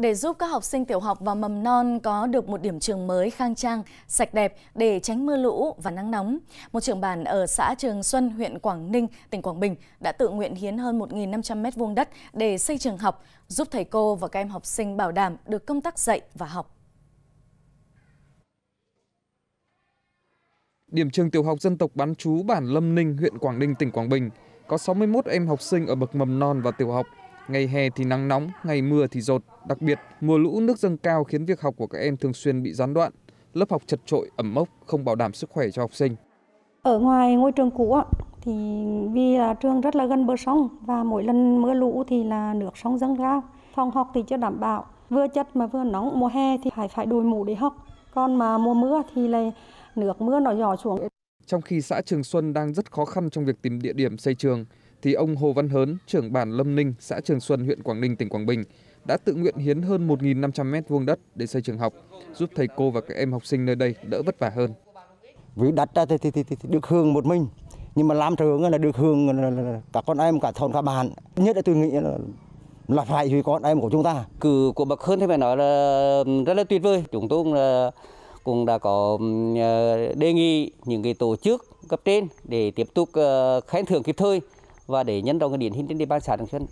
Để giúp các học sinh tiểu học và mầm non có được một điểm trường mới khang trang, sạch đẹp để tránh mưa lũ và nắng nóng, một trường bản ở xã Trường Xuân, huyện Quảng Ninh, tỉnh Quảng Bình đã tự nguyện hiến hơn 1.500 m2 đất để xây trường học, giúp thầy cô và các em học sinh bảo đảm được công tác dạy và học. Điểm trường tiểu học dân tộc bán chú bản Lâm Ninh, huyện Quảng Ninh, tỉnh Quảng Bình có 61 em học sinh ở bậc mầm non và tiểu học – Ngày hè thì nắng nóng, ngày mưa thì rột. Đặc biệt, mùa lũ nước dâng cao khiến việc học của các em thường xuyên bị gián đoạn. Lớp học chật trội, ẩm mốc, không bảo đảm sức khỏe cho học sinh. Ở ngoài ngôi trường cũ thì vì là trường rất là gần bờ sông và mỗi lần mưa lũ thì là nước sông dâng cao. Phòng học thì chưa đảm bảo, vừa chất mà vừa nóng. Mùa hè thì phải phải đội mũ để học. Còn mà mùa mưa thì là nước mưa nó nhỏ xuống. Trong khi xã Trường Xuân đang rất khó khăn trong việc tìm địa điểm xây trường, thì ông hồ văn hớn trưởng bản lâm ninh xã trường xuân huyện quảng ninh tỉnh quảng bình đã tự nguyện hiến hơn một năm trăm linh vuông đất để xây trường học giúp thầy cô và các em học sinh nơi đây đỡ vất vả hơn vì đất thì, thì, thì, thì được hưởng một mình nhưng mà làm trường là được hưởng cả con em cả thôn cả bản nhất là tôi nghĩ là là phải vì con em của chúng ta cử của bậc hơn thì phải nói là rất là tuyệt vời chúng tôi cũng cũng đã có ờ, đề nghị những cái tổ chức cấp trên để tiếp tục ờ, khen thưởng kịp thời và để nhân rộng cái điển hình trên địa bàn xã Trường Xuân.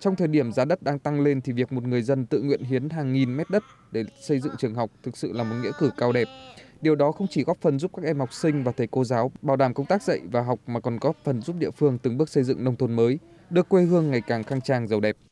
Trong thời điểm giá đất đang tăng lên thì việc một người dân tự nguyện hiến hàng nghìn mét đất để xây dựng trường học thực sự là một nghĩa cử cao đẹp. Điều đó không chỉ góp phần giúp các em học sinh và thầy cô giáo bảo đảm công tác dạy và học mà còn góp phần giúp địa phương từng bước xây dựng nông thôn mới, đưa quê hương ngày càng khang trang giàu đẹp.